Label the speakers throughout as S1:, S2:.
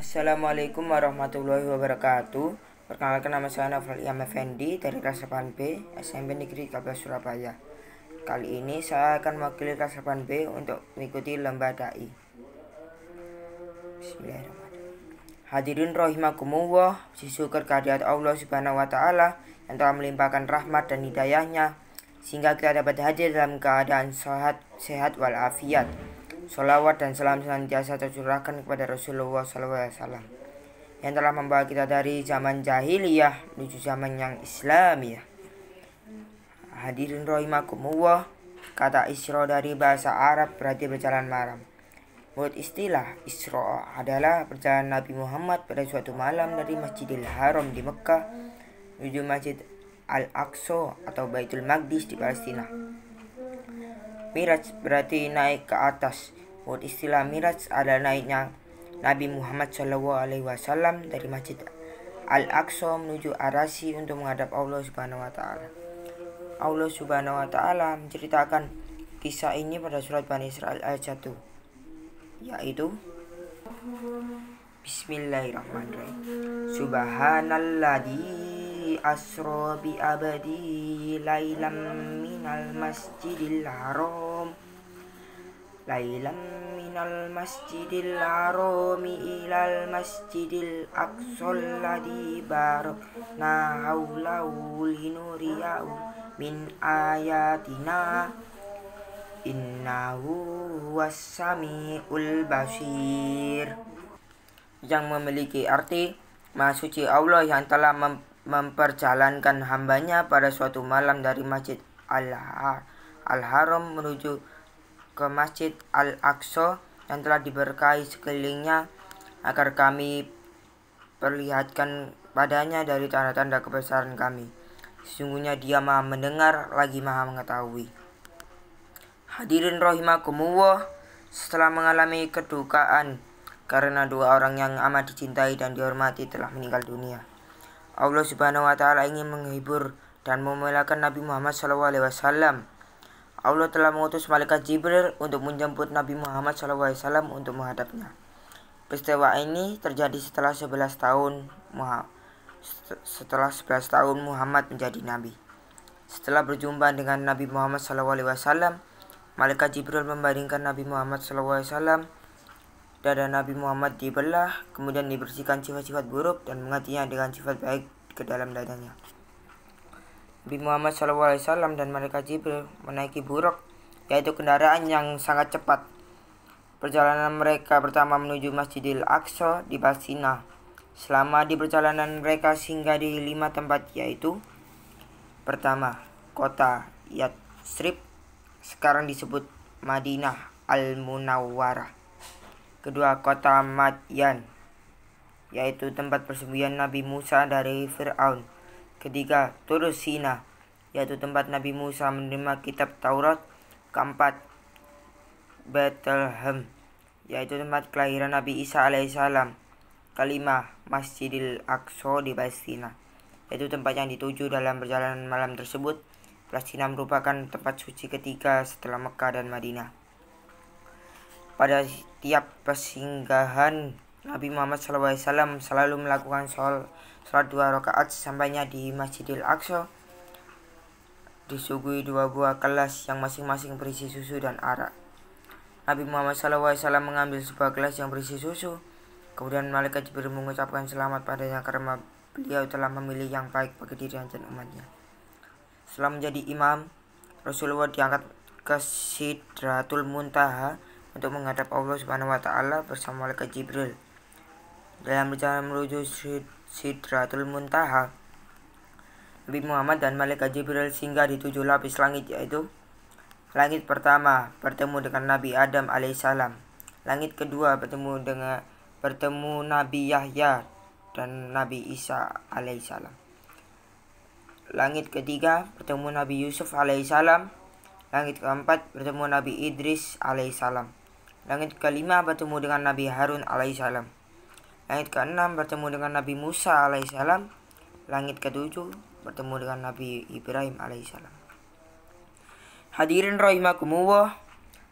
S1: Assalamualaikum warahmatullahi wabarakatuh Perkenalkan nama saya Novel Iyam Effendi dari kelas 8B SMP Negeri 13 Surabaya Kali ini saya akan mewakili kelas 8B untuk mengikuti lomba da'i Bismillahirrahmanirrahim Hadirin rohimakumullah Sisukur kehadirat Allah subhanahu wa ta'ala Yang telah melimpahkan rahmat dan hidayahnya Sehingga kita dapat hadir dalam keadaan sehat, sehat walafiat Salawat dan salam senantiasa tercurahkan kepada Rasulullah SAW yang telah membawa kita dari zaman jahiliyah menuju zaman yang Islamiyah. Hadirin rohimakumullah, kata isro dari bahasa Arab berarti berjalan malam. Menurut istilah, isro adalah perjalanan Nabi Muhammad pada suatu malam dari Masjidil Haram di Mekah menuju Masjid Al-Aqsa atau Baitul Maqdis di Palestina. Miraj berarti naik ke atas. Buat istilah miraj ada naiknya Nabi Muhammad SAW dari Masjid Al-Aqsa menuju Arasi untuk menghadap Allah Subhanahu wa taala. Allah Subhanahu wa taala menceritakan kisah ini pada surat Bani Israel ayat 1 yaitu Bismillahirrahmanirrahim. Subhanalladzi asra bi abadi lailam minal masjidil haram Lailan minal masjidil haromi ilal masjidil aqsal ladhi barok Nahawlawul hinuriyaw min ayatina Innahu wassami'ul basir Yang memiliki arti masuci Allah yang telah mem memperjalankan hambanya pada suatu malam dari masjid Al-Haram menuju ke Masjid Al-Aqsa yang telah diberkahi sekelilingnya agar kami perlihatkan padanya dari tanda-tanda kebesaran kami. Sesungguhnya dia maha mendengar lagi maha mengetahui. Hadirin rohimakumullah setelah mengalami kedukaan karena dua orang yang amat dicintai dan dihormati telah meninggal dunia. Allah Subhanahu wa taala ingin menghibur dan memulakan Nabi Muhammad SAW Allah telah mengutus malaikat Jibril untuk menjemput Nabi Muhammad SAW untuk menghadapnya. Peristiwa ini terjadi setelah 11 tahun setelah 11 tahun Muhammad menjadi nabi. Setelah berjumpa dengan Nabi Muhammad SAW, malaikat Jibril membaringkan Nabi Muhammad SAW dada Nabi Muhammad dibelah, kemudian dibersihkan sifat-sifat buruk dan menggantinya dengan sifat baik ke dalam dadanya. Nabi Muhammad SAW dan mereka Jibril menaiki buruk, yaitu kendaraan yang sangat cepat. Perjalanan mereka pertama menuju Masjidil Aqsa di Basinah. Selama di perjalanan mereka singgah di lima tempat yaitu Pertama, kota Yatsrib sekarang disebut Madinah Al-Munawwarah. Kedua, kota Madyan yaitu tempat persembunyian Nabi Musa dari Fir'aun. Ketiga, Turus Sina, yaitu tempat Nabi Musa menerima kitab Taurat. Keempat, Bethlehem, yaitu tempat kelahiran Nabi Isa alaihissalam. Kelima, Masjidil Aqsa di Palestina, yaitu tempat yang dituju dalam perjalanan malam tersebut. Palestina merupakan tempat suci ketiga setelah Mekah dan Madinah. Pada tiap persinggahan Nabi Muhammad SAW selalu melakukan sol sholat dua rakaat sesampainya di Masjidil Aqsa. Disuguhi dua buah kelas yang masing-masing berisi susu dan arak. Nabi Muhammad SAW mengambil sebuah kelas yang berisi susu. Kemudian Malaikat Jibril mengucapkan selamat padanya karena beliau telah memilih yang baik bagi diri dan umatnya. Setelah menjadi imam, Rasulullah diangkat ke Sidratul Muntaha untuk menghadap Allah Subhanahu wa taala bersama malaikat Jibril dalam perjalanan menuju Sidratul Muntaha. Nabi Muhammad dan Malaikat Jibril singgah di tujuh lapis langit yaitu Langit pertama bertemu dengan Nabi Adam alaihissalam. Langit kedua bertemu dengan bertemu Nabi Yahya dan Nabi Isa alaihissalam. Langit ketiga bertemu Nabi Yusuf alaihissalam. Langit keempat bertemu Nabi Idris alaihissalam. Langit kelima bertemu dengan Nabi Harun alaihissalam. Langit ke-6 bertemu dengan Nabi Musa alaihissalam. Langit ke-7 bertemu dengan Nabi Ibrahim alaihissalam. Hadirin rahimakumullah.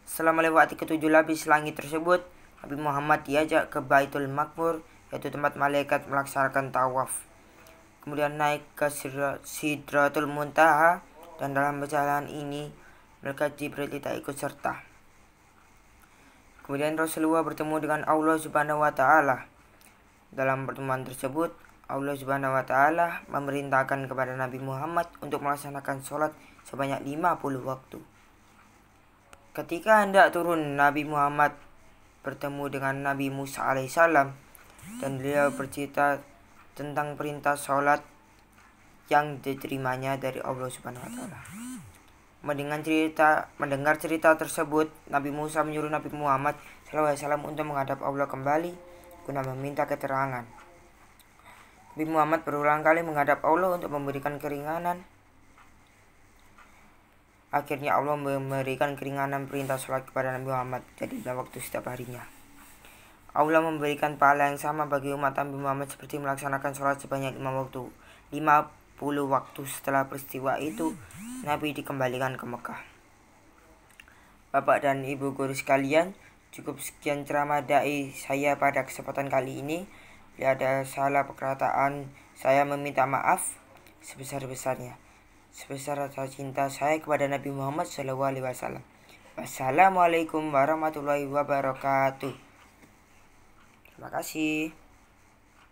S1: Setelah melewati ketujuh lapis langit tersebut, Nabi Muhammad diajak ke Baitul Makmur, yaitu tempat malaikat melaksanakan tawaf. Kemudian naik ke Sidratul Muntaha dan dalam perjalanan ini mereka Jibril tidak ikut serta. Kemudian Rasulullah bertemu dengan Allah Subhanahu wa taala. Dalam pertemuan tersebut, Allah Subhanahu wa taala memerintahkan kepada Nabi Muhammad untuk melaksanakan sholat sebanyak 50 waktu. Ketika hendak turun Nabi Muhammad bertemu dengan Nabi Musa alaihissalam dan beliau bercerita tentang perintah sholat yang diterimanya dari Allah Subhanahu wa taala. Mendengar cerita mendengar cerita tersebut, Nabi Musa menyuruh Nabi Muhammad SAW untuk menghadap Allah kembali guna meminta keterangan. Nabi Muhammad berulang kali menghadap Allah untuk memberikan keringanan. Akhirnya Allah memberikan keringanan perintah sholat kepada Nabi Muhammad jadi dalam waktu setiap harinya. Allah memberikan pahala yang sama bagi umat Nabi Muhammad seperti melaksanakan sholat sebanyak lima waktu. 50 waktu setelah peristiwa itu, Nabi dikembalikan ke Mekah. Bapak dan Ibu guru sekalian, Cukup sekian ceramah dai saya pada kesempatan kali ini. Bila ada salah perkataan, saya meminta maaf sebesar-besarnya. Sebesar rasa cinta saya kepada Nabi Muhammad SAW. Wassalamualaikum warahmatullahi wabarakatuh. Terima kasih.